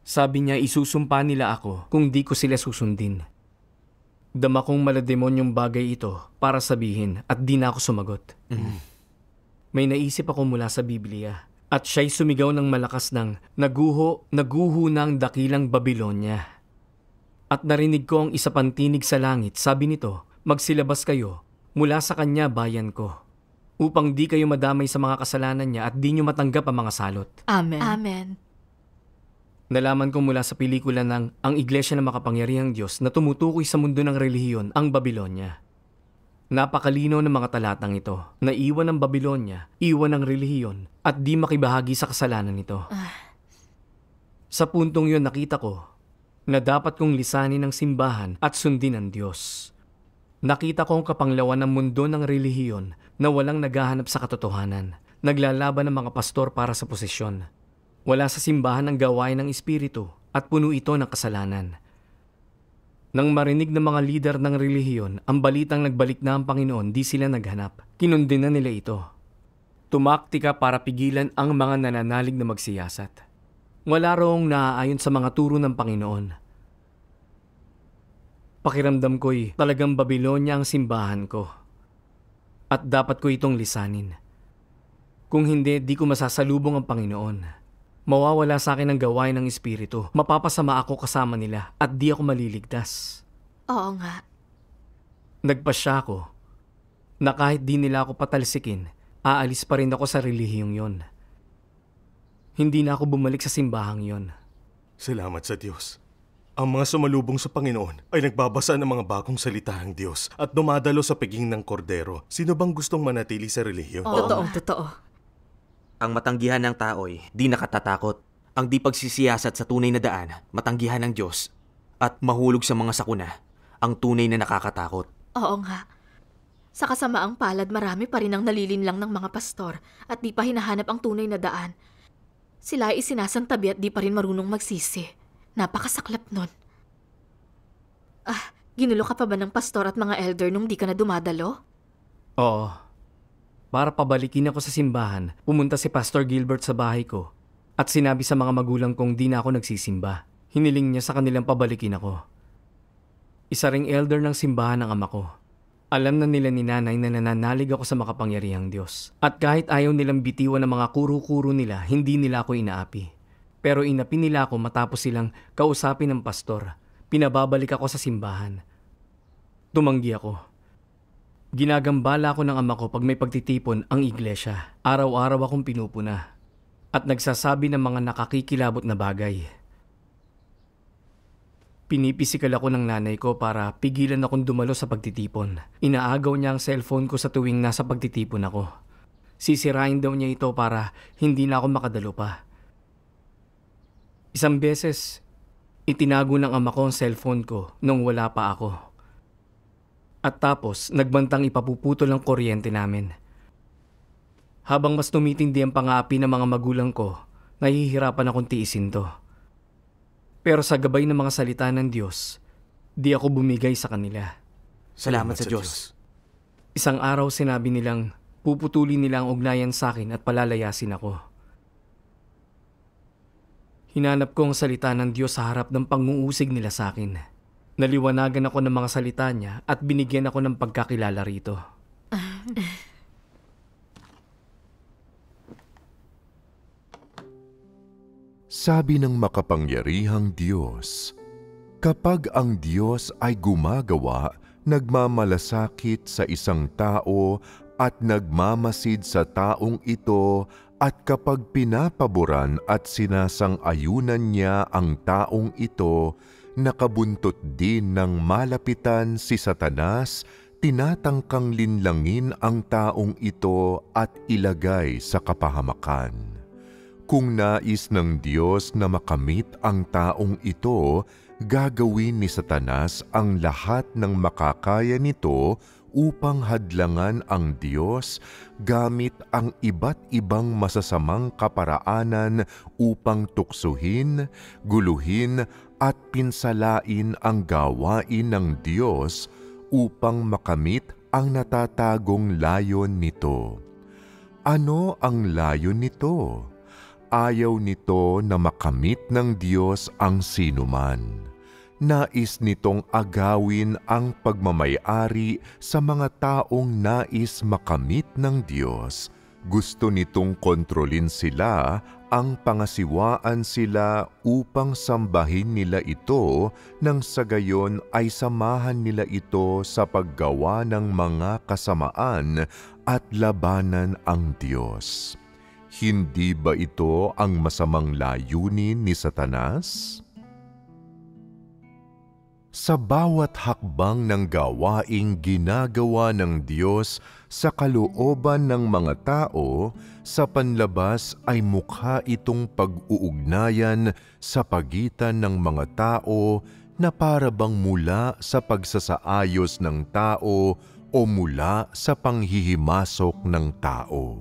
Sabi niya isusumpa nila ako kung di ko sila susundin. Dama kong malademonyong bagay ito para sabihin at di na ako sumagot. Mm. May naisip ako mula sa Biblia at siya'y sumigaw ng malakas ng naguho, naguho na ang dakilang Babylonia. At narinig ko ang isa pantinig sa langit, sabi nito, magsilabas kayo mula sa kanya bayan ko upang di kayo madamay sa mga kasalanan niya at di niyo matanggap ang mga salot. Amen. Amen. Nalaman ko mula sa pelikula ng Ang Iglesia ng Makapangyarihang Diyos na tumutukoy sa mundo ng relihiyon ang Babylonia. Napakalino ng mga talatang ito na iwan ang Babylonia, iwan ang relihiyon, at di makibahagi sa kasalanan nito. Ah. Sa puntong yon nakita ko na dapat kong lisanin ang simbahan at sundin ang Diyos. Nakita ko ang kapanglawan ng mundo ng relihiyon na walang naghahanap sa katotohanan. Naglalaban ng mga pastor para sa posisyon. Wala sa simbahan ang gawain ng espiritu at puno ito ng kasalanan. Nang marinig ng mga lider ng relihiyon ang balitang nagbalik na ang Panginoon, di sila naghanap. Kinundin na nila ito. Tumaktika para pigilan ang mga nananalig na magsiyasat. Wala roong naaayon sa mga turo ng Panginoon Pakiramdam ko'y talagang Babylonia ang simbahan ko. At dapat ko itong lisanin. Kung hindi, di ko masasalubong ang Panginoon. Mawawala sa akin ang gawain ng Espiritu. Mapapasama ako kasama nila at di ako maliligtas. Oo nga. Nagpasya ako na kahit di nila ako patalsikin, aalis pa rin ako sa relihiyong yon. Hindi na ako bumalik sa simbahang yon. Salamat sa Diyos. Ang mga sumalubong sa Panginoon ay nagbabasa ng mga bagong salita ng Diyos at dumadalo sa piging ng kordero. Sino bang gustong manatili sa relihiyon? Oo. Totoo, totoo. Ang matanggihan ng tao'y di nakatatakot. Ang di pagsisiyasat sa tunay na daan, matanggihan ng Diyos. At mahulog sa mga sakuna, ang tunay na nakakatakot. Oo nga. Sa kasamaang palad, marami pa rin ang nalilinlang ng mga pastor at di pa hinahanap ang tunay na daan. Sila ay isinasantabi at di pa rin marunong magsisi. Napakasaklap nun. Ah, ginulo ka pa ba ng pastor at mga elder nung di ka na dumadalo? Oo. Para pabalikin ako sa simbahan, pumunta si Pastor Gilbert sa bahay ko at sinabi sa mga magulang kong di na ako nagsisimba. Hiniling niya sa kanilang pabalikin ako. Isa ring elder ng simbahan ng ama ko. Alam na nila ni nanay na nananalig ako sa makapangyarihang Diyos. At kahit ayaw nilang bitiwan ng mga kuro-kuro nila, hindi nila ako inaapi. Pero inapi nila ako matapos silang kausapin ng pastor. Pinababalik ako sa simbahan. Tumanggi ako. Ginagambala ako ng ama ko pag may pagtitipon ang iglesia. Araw-araw akong pinupuna. At nagsasabi ng mga nakakikilabot na bagay. Pinipisikal ako ng nanay ko para pigilan akong dumalo sa pagtitipon. Inaagaw niya ang cellphone ko sa tuwing nasa pagtitipon ako. Sisirain daw niya ito para hindi na ako makadalo pa. Isang beses, itinago ng ama ko ang cellphone ko nung wala pa ako. At tapos, nagbantang ipapuputol ang kuryente namin. Habang mas tumitindi ang pangaapi ng mga magulang ko, nahihirapan akong tiisin to. Pero sa gabay ng mga salita ng Diyos, di ako bumigay sa kanila. Salamat, Salamat sa, sa Diyos. Diyos. Isang araw sinabi nilang puputulin nila ang ugnayan sa akin at palalayasin ako. Hinanap ko ang salita ng Diyos sa harap ng panguusig nila sa akin. Naliwanagan ako ng mga salita niya at binigyan ako ng pagkakilala rito. Sabi ng makapangyarihang Diyos, Kapag ang Diyos ay gumagawa, nagmamalasakit sa isang tao at nagmamasid sa taong ito at kapag pinapaboran at sinasang-ayunan niya ang taong ito, nakabuntot din ng malapitan si Satanas, tinatangkang linlangin ang taong ito at ilagay sa kapahamakan. Kung nais ng Diyos na makamit ang taong ito, gagawin ni Satanas ang lahat ng makakaya nito upang hadlangan ang Diyos gamit ang iba't ibang masasamang kaparaanan upang tuksuhin, guluhin at pinsalain ang gawain ng Diyos upang makamit ang natatagong layon nito. Ano ang layon nito? Ayaw nito na makamit ng Diyos ang sinuman nais nitong agawin ang pagmamayari sa mga taong nais makamit ng Diyos. Gusto nitong kontrolin sila ang pangasiwaan sila upang sambahin nila ito nang sa gayon ay samahan nila ito sa paggawa ng mga kasamaan at labanan ang Diyos. Hindi ba ito ang masamang layunin ni Satanas? sa bawat hakbang ng gawaing ginagawa ng Diyos sa kalooban ng mga tao, sa panlabas ay mukha itong pag-uugnayan sa pagitan ng mga tao na parabang mula sa pagsasaayos ng tao o mula sa panghihimasok ng tao.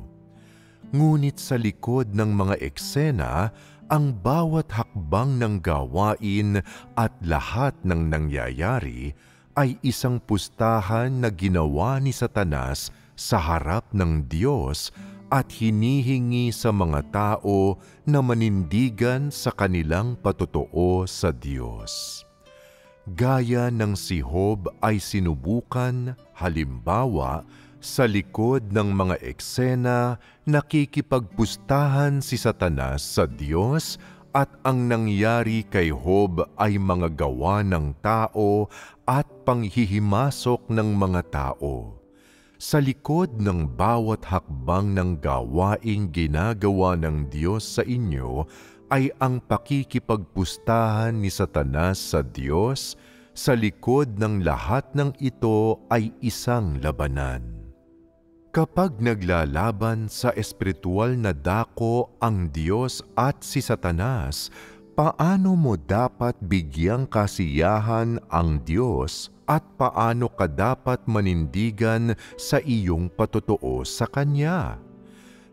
Ngunit sa likod ng mga eksena ang bawat hakbang ng gawain at lahat ng nangyayari ay isang pustahan na ginawa ni Satanas sa harap ng Diyos at hinihingi sa mga tao na manindigan sa kanilang patotoo sa Diyos. Gaya ng si Hob ay sinubukan, halimbawa, sa likod ng mga eksena, nakikipagpustahan si Satanas sa Diyos at ang nangyari kay Hob ay mga gawa ng tao at panghihimasok ng mga tao. Sa likod ng bawat hakbang ng gawaing ginagawa ng Diyos sa inyo ay ang pakikipagpustahan ni Satanas sa Diyos sa likod ng lahat ng ito ay isang labanan. Kapag naglalaban sa espiritual na dako ang Diyos at si Satanas, paano mo dapat bigyang kasiyahan ang Diyos at paano ka dapat manindigan sa iyong patotoo sa Kanya?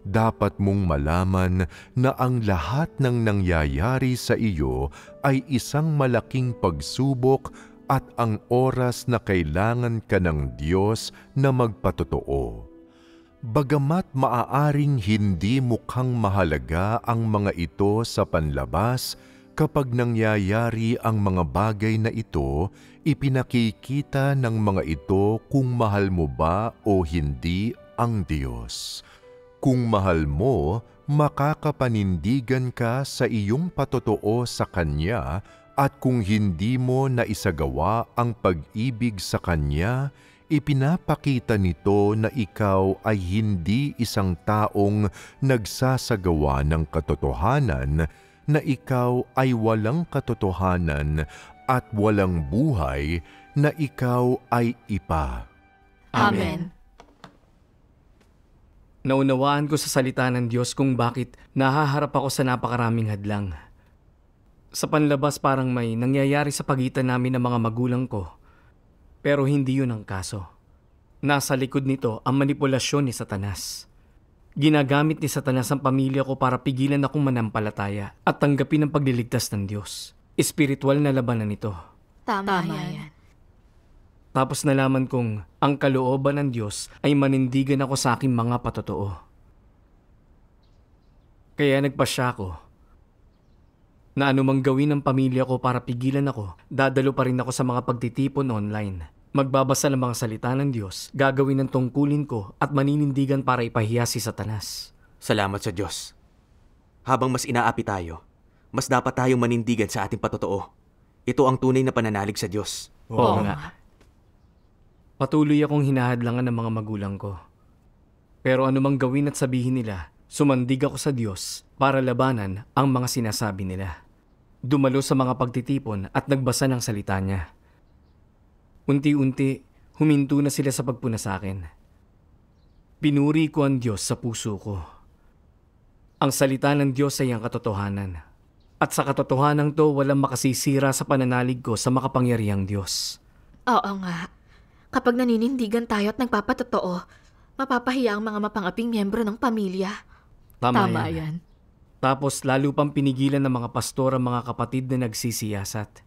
Dapat mong malaman na ang lahat ng nangyayari sa iyo ay isang malaking pagsubok at ang oras na kailangan ka ng Diyos na magpatotoo Bagamat maaaring hindi mukhang mahalaga ang mga ito sa panlabas, kapag nangyayari ang mga bagay na ito, ipinakikita ng mga ito kung mahal mo ba o hindi ang Diyos. Kung mahal mo, makakapanindigan ka sa iyong patotoo sa Kanya at kung hindi mo naisagawa ang pag-ibig sa Kanya, Ipinapakita nito na ikaw ay hindi isang taong nagsasagawa ng katotohanan na ikaw ay walang katotohanan at walang buhay na ikaw ay ipa. Amen. Naunawaan ko sa salita ng Diyos kung bakit nahaharap ako sa napakaraming hadlang. Sa panlabas parang may nangyayari sa pagitan namin ng mga magulang ko pero hindi yun ang kaso. Nasa likod nito ang manipulasyon ni Satanas. Ginagamit ni Satanas ang pamilya ko para pigilan akong manampalataya at tanggapin ang pagliligtas ng Diyos. Espiritual na labanan nito. Tama, Tama yan. yan. Tapos nalaman kong ang kalooban ng Diyos ay manindigan ako sa aking mga patotoo. Kaya nagpasya ako na anumang gawin ng pamilya ko para pigilan ako, dadalo pa rin ako sa mga pagtitipon online. Magbabasa ng mga salita ng Diyos, gagawin ang tungkulin ko at maninindigan para ipahiya si Satanas. Salamat sa Diyos. Habang mas inaapi tayo, mas dapat tayong manindigan sa ating patotoo. Ito ang tunay na pananalig sa Diyos. Oo, Oo nga. Patuloy akong hinahadlangan ng mga magulang ko. Pero anumang gawin at sabihin nila, sumandig ako sa Diyos para labanan ang mga sinasabi nila. Dumalo sa mga pagtitipon at nagbasa ng salita niya. Unti-unti, huminto na sila sa pagpuna sa akin. Pinuri ko ang Diyos sa puso ko. Ang salita ng Diyos ay ang katotohanan. At sa katotohanan to, walang makasisira sa pananalig ko sa makapangyarihang Diyos. Oo nga. Kapag naninindigan tayo at nagpapatotoo, mapapahiya ang mga mapangaping miyembro ng pamilya. Tama, Tama yan. yan. Tapos lalo pang pinigilan ng mga pastor ang mga kapatid na nagsisiyasat.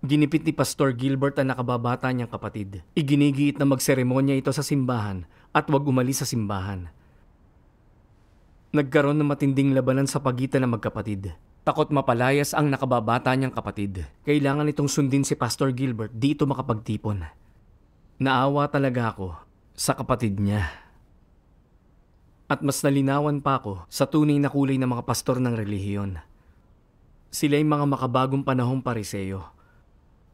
Ginipit ni Pastor Gilbert ang nakababata niyang kapatid. Iginigiit na magseremonya ito sa simbahan at wag umalis sa simbahan. Nagkaroon ng matinding labanan sa pagitan ng magkapatid. Takot mapalayas ang nakababata niyang kapatid. Kailangan itong sundin si Pastor Gilbert dito makapagtipon. Naawa talaga ako sa kapatid niya. At mas nalinawan pa ako sa tunay na kulay ng mga pastor ng relihiyon. Sila ay mga makabagong panahong pariseyo.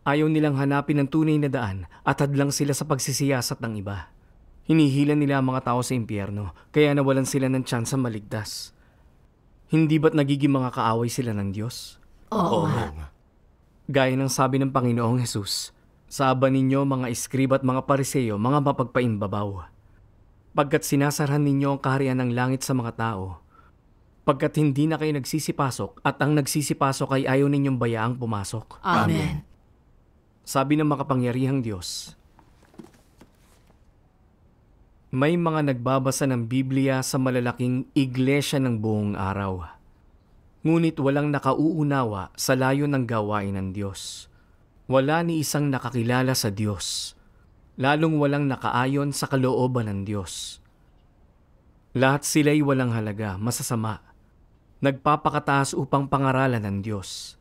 Ayaw nilang hanapin ang tunay na daan at hadlang sila sa pagsisiyasat ng iba. Hinihila nila ang mga tao sa impyerno, kaya nawalan sila ng tsansa maligtas. Hindi ba't nagiging mga kaaway sila ng Diyos? Oo. Oo. Gaya ng sabi ng Panginoong Hesus, Saaban ninyo mga iskrib at mga pariseyo, mga mapagpaimbabaw Pagkat sinasarhan ninyo ang kaharian ng langit sa mga tao, pagkat hindi na kayo nagsisipasok at ang nagsisipasok ay ayaw ninyong bayaang pumasok. Amen. Sabi ng makapangyarihang Diyos, may mga nagbabasa ng Biblia sa malalaking iglesia ng buong araw. Ngunit walang nakauunawa sa layo ng gawain ng Diyos. Wala ni isang nakakilala sa Diyos lalong walang nakaayon sa kalooban ng Diyos. Lahat sila'y walang halaga, masasama. Nagpapakataas upang pangaralan ng Diyos.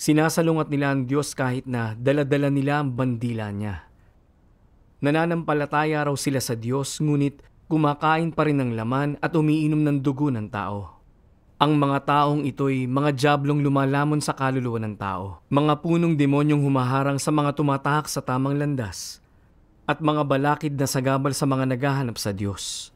Sinasalungat nila ang Diyos kahit na daladala nila ang bandila niya. Nananampalataya raw sila sa Diyos ngunit kumakain pa rin ng laman at umiinom ng dugo ng tao. Ang mga taong ito'y mga jablong lumalamon sa kaluluwa ng tao, mga punong demonyong humaharang sa mga tumatahak sa tamang landas, at mga balakid na sagabal sa mga naghahanap sa Diyos.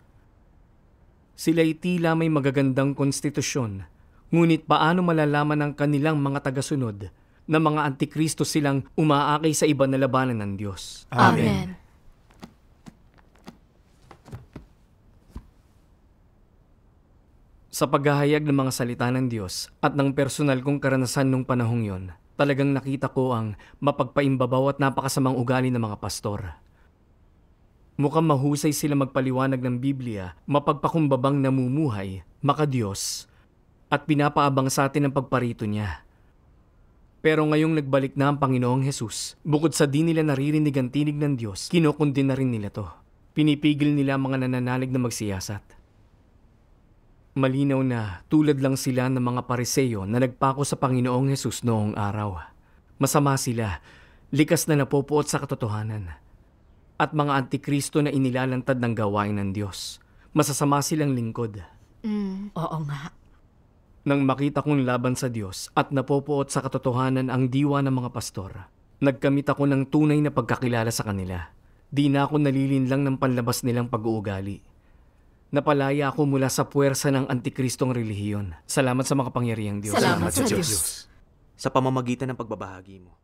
Sila'y tila may magagandang konstitusyon, ngunit paano malalaman ng kanilang mga tagasunod na mga antikristo silang umaaki sa iba na labanan ng Diyos? Amen. Amen. Sa paghahayag ng mga salita ng Diyos at ng personal kong karanasan nung panahong yon, talagang nakita ko ang mapagpaimbabaw at napakasamang ugali ng mga pastor. Mukhang mahusay sila magpaliwanag ng Biblia, mapagpakumbabang namumuhay, makadiyos, at pinapaabang sa atin ang pagparito niya. Pero ngayong nagbalik na ang Panginoong Hesus, bukod sa di nila naririnig ang tinig ng Diyos, kinukundi na rin nila to. Pinipigil nila mga nananalig na magsiyasat. Malinaw na tulad lang sila ng mga pariseyo na nagpako sa Panginoong Hesus noong araw. Masama sila, likas na napopuot sa katotohanan at mga antikristo na inilalantad ng gawain ng Diyos. Masasama silang lingkod. Mm. Oo nga. Nang makita kong laban sa Diyos at napopoot sa katotohanan ang diwa ng mga pastor, nagkamit ako ng tunay na pagkakilala sa kanila. Di na ako nalilinlang ng panlabas nilang pag-uugali. Napalaya ako mula sa puwersa ng antikristong relihiyon. Salamat sa makapangyarihang Diyos. Salamat, Salamat sa, Diyos. Diyos. Sa pamamagitan ng pagbabahagi mo.